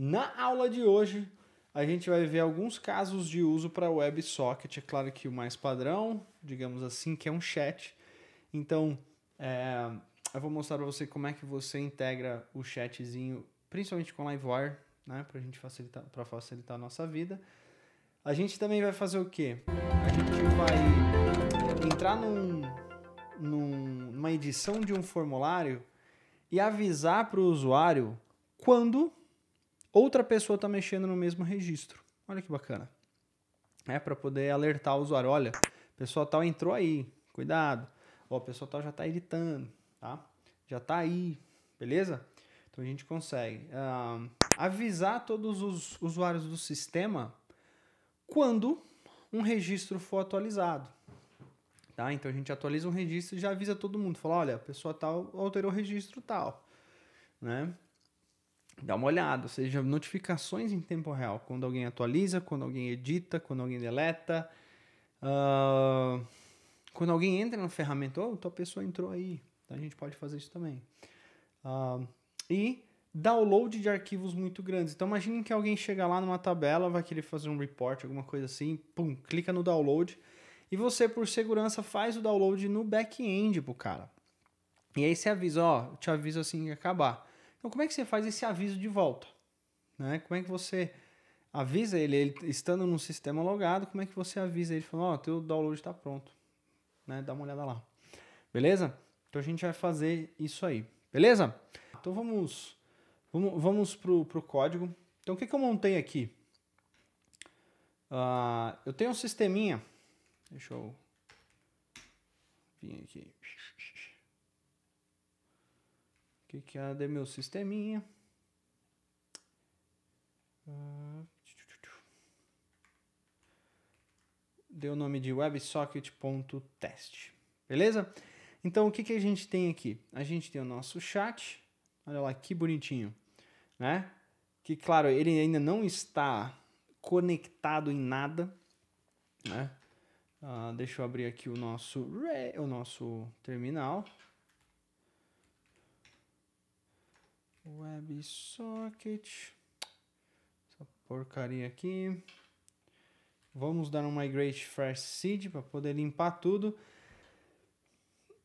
Na aula de hoje, a gente vai ver alguns casos de uso para WebSocket. É claro que o mais padrão, digamos assim, que é um chat. Então, é, eu vou mostrar para você como é que você integra o chatzinho, principalmente com Livewire, né, para gente facilitar, para facilitar a nossa vida. A gente também vai fazer o quê? A gente vai entrar num, num, numa edição de um formulário e avisar para o usuário quando outra pessoa está mexendo no mesmo registro. Olha que bacana. É para poder alertar o usuário, olha, pessoal tal entrou aí, cuidado. Ó, o pessoal tal já está editando, tá? Já está aí, beleza? Então a gente consegue uh, avisar todos os usuários do sistema quando um registro for atualizado. Tá? Então a gente atualiza um registro e já avisa todo mundo. Fala, olha, a pessoa tal alterou o registro tal. Né? dá uma olhada, ou seja, notificações em tempo real, quando alguém atualiza, quando alguém edita, quando alguém deleta, uh, quando alguém entra na ferramenta, oh, tua pessoa entrou aí, então a gente pode fazer isso também. Uh, e download de arquivos muito grandes. Então imagine que alguém chega lá numa tabela, vai querer fazer um report, alguma coisa assim, pum, clica no download e você por segurança faz o download no back-end pro cara. E aí você avisa, ó, te aviso assim que acabar. Então, como é que você faz esse aviso de volta? Né? Como é que você avisa ele, ele estando num sistema logado, como é que você avisa ele? Falando, ó, oh, teu download está pronto. Né? Dá uma olhada lá. Beleza? Então a gente vai fazer isso aí. Beleza? Então vamos, vamos, vamos pro, pro código. Então o que, que eu montei aqui? Uh, eu tenho um sisteminha. Deixa eu vir aqui que que é meu sisteminha. Ah, Deu o nome de websocket.test. Beleza? Então, o que, que a gente tem aqui? A gente tem o nosso chat. Olha lá, que bonitinho. Né? Que, claro, ele ainda não está conectado em nada. Né? Uh, deixa eu abrir aqui o nosso, o nosso terminal. WebSocket. Essa porcaria aqui. Vamos dar um migrate fresh seed para poder limpar tudo.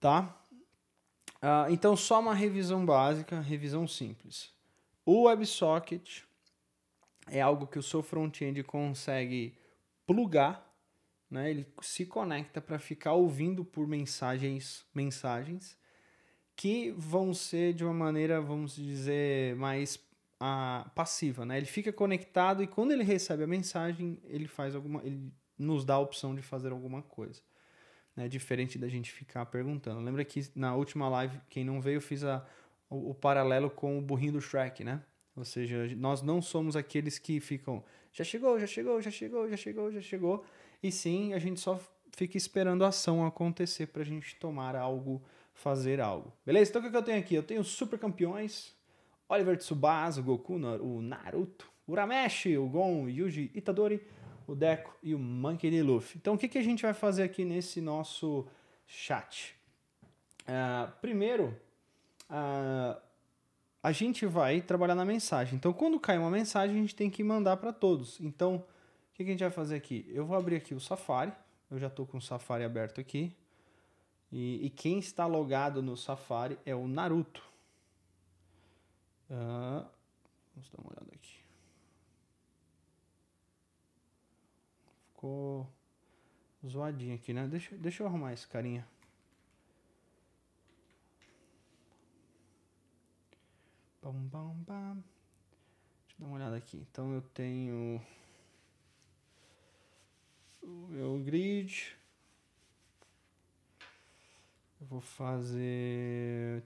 Tá? Ah, então, só uma revisão básica, revisão simples. O WebSocket é algo que o seu front-end consegue plugar, né? ele se conecta para ficar ouvindo por mensagens, mensagens que vão ser de uma maneira, vamos dizer, mais a, ah, passiva, né? Ele fica conectado e quando ele recebe a mensagem, ele faz alguma, ele nos dá a opção de fazer alguma coisa. Né? Diferente da gente ficar perguntando. Lembra que na última live, quem não veio, fiz a, o, o paralelo com o burrinho do Shrek, né? Ou seja, nós não somos aqueles que ficam já chegou, já chegou, já chegou, já chegou, já chegou. E sim, a gente só fica esperando a ação acontecer para a gente tomar algo fazer algo. Beleza? Então o que eu tenho aqui? Eu tenho super campeões, Oliver Tsubasa, o Goku, o Naruto, o Urameshi, o Gon, o Yuji Itadori, o Deco e o Monkey D. Luffy. Então o que, a gente vai fazer aqui nesse nosso chat? Uh, primeiro, uh, a gente vai trabalhar na mensagem. Então quando cai uma mensagem, a gente tem que mandar para todos. Então o que a gente vai fazer aqui? Eu vou abrir aqui o Safari. Eu já estou com o Safari aberto aqui. E, e quem está logado no Safari é o Naruto. Uh, vamos dar uma olhada aqui. Ficou zoadinho aqui, né? Deixa, deixa eu arrumar esse carinha. Bom, bom, bom. Deixa eu dar uma olhada aqui. Então eu tenho o meu grid. Eu vou fazer.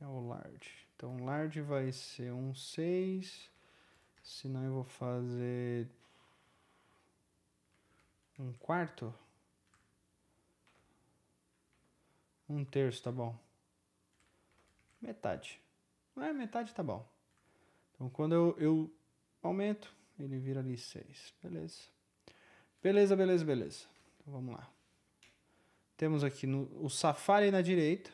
É o large. Então, large vai ser um 6. Senão, eu vou fazer. Um quarto? Um terço, tá bom. Metade. não É, metade tá bom. Então, quando eu, eu aumento, ele vira ali 6. Beleza. Beleza, beleza, beleza. Então, vamos lá. Temos aqui no, o Safari na direita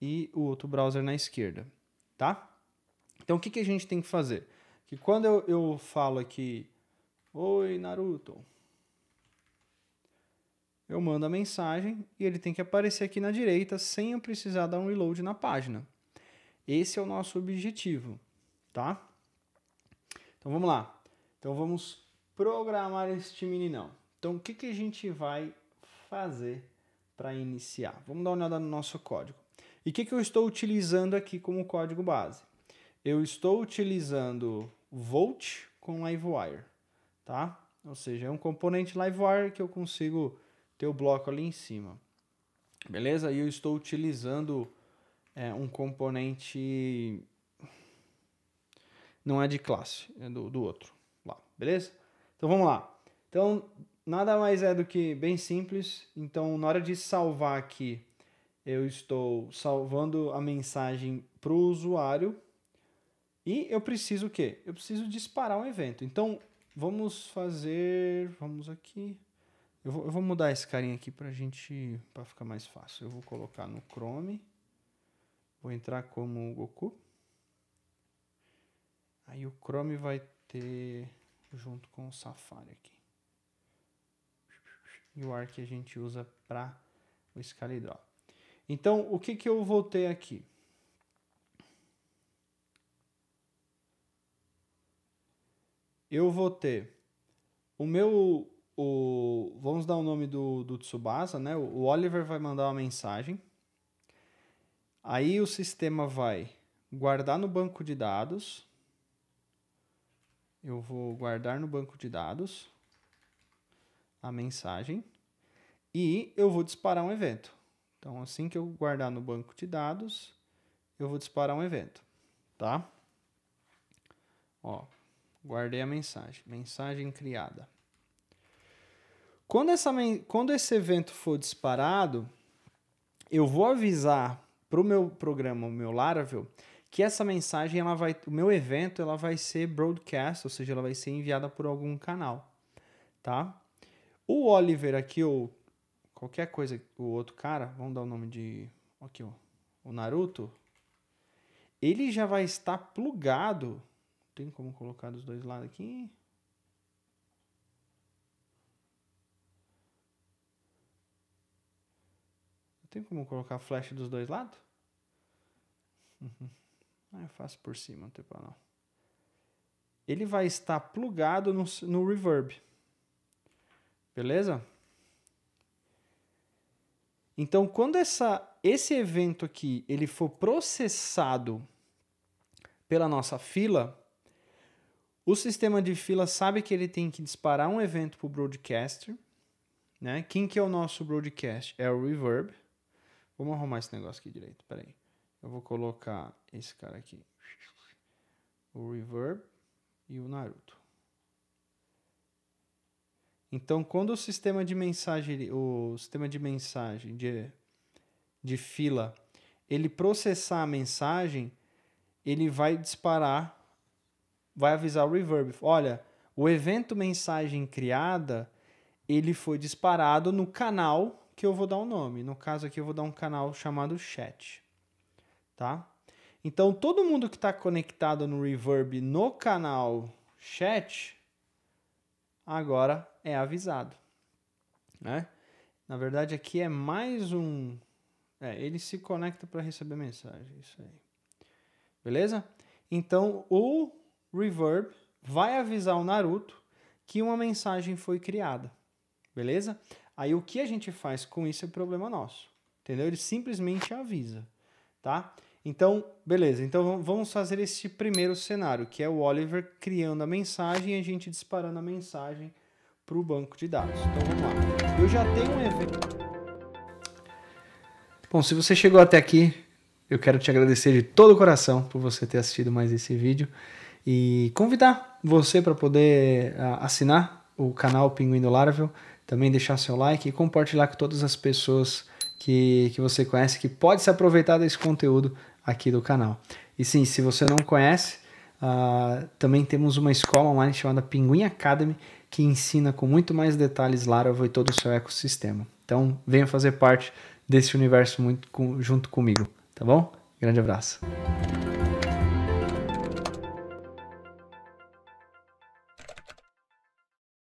e o outro browser na esquerda, tá? Então, o que, que a gente tem que fazer? Que quando eu, eu falo aqui, Oi, Naruto, eu mando a mensagem e ele tem que aparecer aqui na direita sem eu precisar dar um reload na página. Esse é o nosso objetivo, tá? Então vamos lá. Então vamos programar este meninão. Então o que, que a gente vai fazer para iniciar. Vamos dar uma olhada no nosso código. E o que, que eu estou utilizando aqui como código base? Eu estou utilizando Volt com Livewire, tá? Ou seja, é um componente Livewire que eu consigo ter o bloco ali em cima. Beleza? E eu estou utilizando é, um componente... Não é de classe, é do, do outro. Lá, beleza? Então vamos lá. Então, nada mais é do que bem simples. Então, na hora de salvar aqui, eu estou salvando a mensagem para o usuário. E eu preciso o quê? Eu preciso disparar um evento. Então, vamos fazer... Vamos aqui... Eu vou, eu vou mudar esse carinha aqui para gente... para ficar mais fácil. Eu vou colocar no Chrome. Vou entrar como Goku. Aí o Chrome vai ter junto com o Safari aqui e o ar que a gente usa para o escalidró. Então, o que, que eu voltei aqui? Eu vou ter o meu. O, vamos dar o nome do, do Tsubasa, né? O Oliver vai mandar uma mensagem. Aí o sistema vai guardar no banco de dados. Eu vou guardar no banco de dados a mensagem e eu vou disparar um evento. Então, assim que eu guardar no banco de dados, eu vou disparar um evento, tá? Ó, guardei a mensagem, mensagem criada. Quando, essa, quando esse evento for disparado, eu vou avisar para o meu programa, o meu Laravel, que essa mensagem, ela vai, o meu evento, ela vai ser broadcast, ou seja, ela vai ser enviada por algum canal, tá? O Oliver aqui, ou qualquer coisa, o outro cara, vamos dar o nome de. Aqui, ó. O Naruto. Ele já vai estar plugado. Tem como colocar dos dois lados aqui? Tem como colocar a flecha dos dois lados? Uhum. Ah, eu faço por cima, não tem problema. não. Ele vai estar plugado no, no reverb. Beleza? Então, quando essa, esse evento aqui ele for processado pela nossa fila, o sistema de fila sabe que ele tem que disparar um evento para o broadcaster. Né? Quem que é o nosso broadcast? É o Reverb. Vamos arrumar esse negócio aqui direito, peraí. Eu vou colocar esse cara aqui. O Reverb e o Naruto. Então, quando o sistema de mensagem, o sistema de mensagem de, de fila, ele processar a mensagem, ele vai disparar, vai avisar o reverb. Olha, o evento mensagem criada, ele foi disparado no canal que eu vou dar o um nome. No caso aqui eu vou dar um canal chamado chat, tá? Então todo mundo que está conectado no Reverb no canal chat agora é avisado. Né? Na verdade, aqui é mais um. É, ele se conecta para receber mensagem. Isso aí. Beleza? Então o Reverb vai avisar o Naruto que uma mensagem foi criada. Beleza? Aí o que a gente faz com isso é problema nosso. Entendeu? Ele simplesmente avisa. Tá? Então, beleza. Então vamos fazer este primeiro cenário, que é o Oliver criando a mensagem e a gente disparando a mensagem para o banco de dados. Então vamos lá. Eu já tenho um evento. Bom, se você chegou até aqui, eu quero te agradecer de todo o coração por você ter assistido mais esse vídeo e convidar você para poder ah, assinar o canal Pinguim do Laravel, também deixar seu like e compartilhar com todas as pessoas que, que você conhece que pode se aproveitar desse conteúdo aqui do canal. E sim, se você não conhece, uh, também temos uma escola online chamada Pinguim Academy, que ensina com muito mais detalhes Laravel e todo o seu ecossistema. Então, venha fazer parte desse universo muito com, junto comigo, tá bom? Grande abraço.